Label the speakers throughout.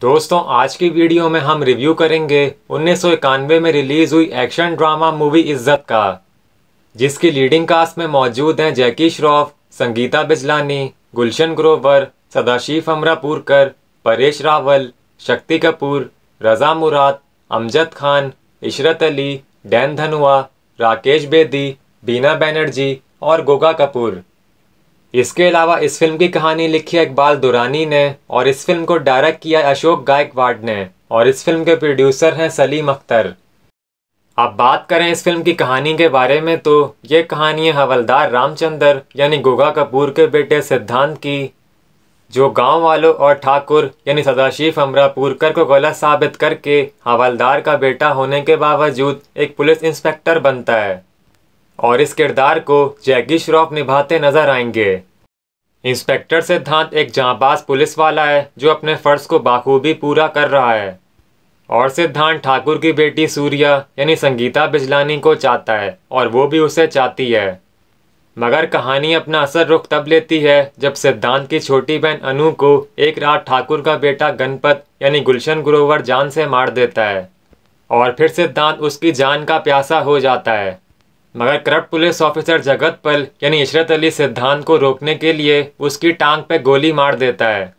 Speaker 1: दोस्तों आज की वीडियो में हम रिव्यू करेंगे उन्नीस में रिलीज हुई एक्शन ड्रामा मूवी इज्जत का जिसकी लीडिंग कास्ट में मौजूद हैं जैकी श्रॉफ संगीता बिजलानी गुलशन ग्रोवर सदाशिफ अमरापुरकर परेश रावल शक्ति कपूर रजा मुराद अमजद खान इशरत अली डैन धनुआ राकेश बेदी बीना बैनर्जी और गोगा कपूर इसके अलावा इस फिल्म की कहानी लिखी है इकबाल दुरानी ने और इस फिल्म को डायरेक्ट किया अशोक गायकवाड़ ने और इस फिल्म के प्रोड्यूसर हैं सलीम अख्तर अब बात करें इस फिल्म की कहानी के बारे में तो ये कहानी है हवलदार रामचंद्र यानी गोगा कपूर के बेटे सिद्धांत की जो गांव वालों और ठाकुर यानी सदाशिव अमरापुरकर को गलत साबित करके हवलदार का बेटा होने के बावजूद एक पुलिस इंस्पेक्टर बनता है और इस किरदार को जैकी श्रॉफ निभाते नजर आएंगे इंस्पेक्टर सिद्धांत एक जांबाज पुलिस वाला है जो अपने फ़र्ज को बाखूबी पूरा कर रहा है और सिद्धांत ठाकुर की बेटी सूर्या यानी संगीता बिजलानी को चाहता है और वो भी उसे चाहती है मगर कहानी अपना असर रुख तब लेती है जब सिद्धांत की छोटी बहन अनु को एक रात ठाकुर का बेटा गणपत यानी गुलशन ग्रोवर जान से मार देता है और फिर सिद्धांत उसकी जान का प्यासा हो जाता है मगर करप्ट पुलिस ऑफिसर जगत पल यानी इशरत अली सिद्धांत को रोकने के लिए उसकी टांग पे गोली मार देता है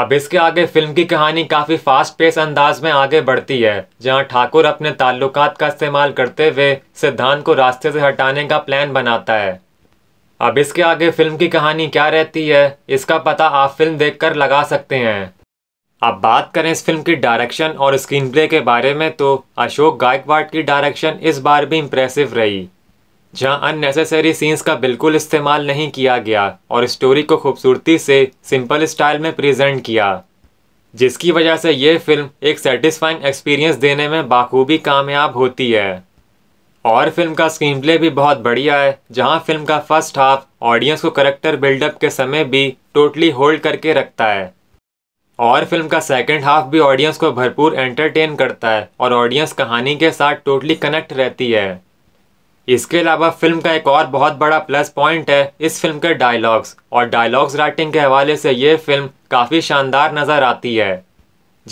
Speaker 1: अब इसके आगे फिल्म की कहानी काफ़ी फास्ट पेस अंदाज में आगे बढ़ती है जहां ठाकुर अपने ताल्लुकात का इस्तेमाल करते हुए सिद्धांत को रास्ते से हटाने का प्लान बनाता है अब इसके आगे फिल्म की कहानी क्या रहती है इसका पता आप फिल्म देखकर लगा सकते हैं अब बात करें इस फिल्म की डायरेक्शन और स्क्रीन प्ले के बारे में तो अशोक गायकवाड की डायरेक्शन इस बार भी इम्प्रेसिव रही जहां अननेसेसरी सीन्स का बिल्कुल इस्तेमाल नहीं किया गया और स्टोरी को खूबसूरती से सिंपल स्टाइल में प्रेजेंट किया जिसकी वजह से ये फिल्म एक सेटिस्फाइंग एक्सपीरियंस देने में बाखूबी कामयाब होती है और फिल्म का स्क्रीन प्ले भी बहुत बढ़िया है जहां फिल्म का फर्स्ट हाफ ऑडियंस को करेक्टर बिल्डअप के समय भी टोटली होल्ड करके रखता है और फिल्म का सेकंड हाफ भी ऑडियंस को भरपूर एंटरटेन करता है और ऑडियंस कहानी के साथ टोटली कनेक्ट रहती है इसके अलावा फिल्म का एक और बहुत बड़ा प्लस पॉइंट है इस फिल्म के डायलॉग्स और डायलॉग्स राइटिंग के हवाले से ये फिल्म काफ़ी शानदार नज़र आती है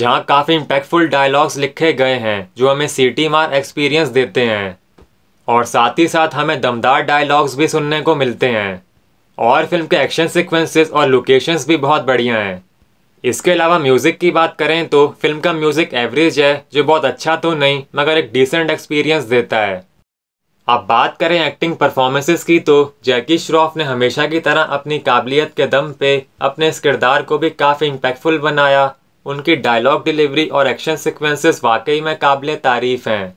Speaker 1: जहाँ काफ़ी इम्पैक्टफुल डायलॉग्स लिखे गए हैं जो हमें सीटी मार एक्सपीरियंस देते हैं और साथ ही साथ हमें दमदार डायलॉग्स भी सुनने को मिलते हैं और फिल्म के एक्शन सिक्वेंसेस और लोकेशंस भी बहुत बढ़िया हैं इसके अलावा म्यूज़िक की बात करें तो फिल्म का म्यूज़िक एवरेज है जो बहुत अच्छा तो नहीं मगर एक डिसेंट एक्सपीरियंस देता है अब बात करें एक्टिंग परफॉर्मेंसेस की तो जैकी श्रॉफ ने हमेशा की तरह अपनी काबिलियत के दम पे अपने इस किरदार को भी काफ़ी इम्पैक्टफुल बनाया उनकी डायलॉग डिलीवरी और एक्शन सिक्वेंसेस वाकई में काबिल तारीफ हैं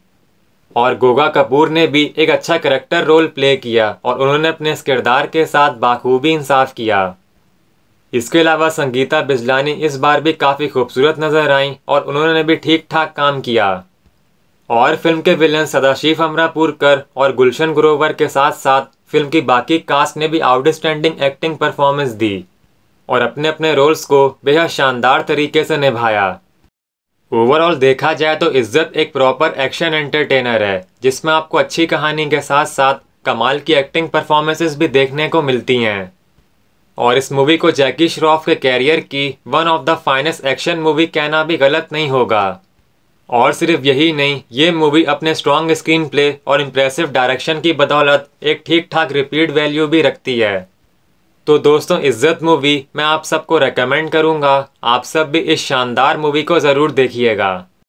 Speaker 1: और गोगा कपूर ने भी एक अच्छा करेक्टर रोल प्ले किया और उन्होंने अपने इस किरदार के साथ बाखूबी इंसाफ किया इसके अलावा संगीता बिजलानी इस बार भी काफ़ी खूबसूरत नज़र आईं और उन्होंने भी ठीक ठाक काम किया और फिल्म के विलन सदाशिव कर और गुलशन ग्रोवर के साथ साथ फिल्म की बाकी कास्ट ने भी आउटस्टैंडिंग एक्टिंग परफॉर्मेंस दी और अपने अपने रोल्स को बेहद शानदार तरीके से निभाया ओवरऑल देखा जाए तो इज्जत एक प्रॉपर एक्शन एंटरटेनर है जिसमें आपको अच्छी कहानी के साथ साथ कमाल की एक्टिंग परफॉर्मेंसेस भी देखने को मिलती हैं और इस मूवी को जैकी श्रॉफ के कैरियर की one of the finest action movie कहना भी गलत नहीं होगा और सिर्फ यही नहीं ये मूवी अपने स्ट्रॉन्ग स्क्रीन प्ले और इम्प्रेसिव डायरेक्शन की बदौलत एक ठीक ठाक रिपीट वैल्यू भी रखती है तो दोस्तों इज्जत मूवी मैं आप सबको रेकमेंड करूँगा आप सब भी इस शानदार मूवी को ज़रूर देखिएगा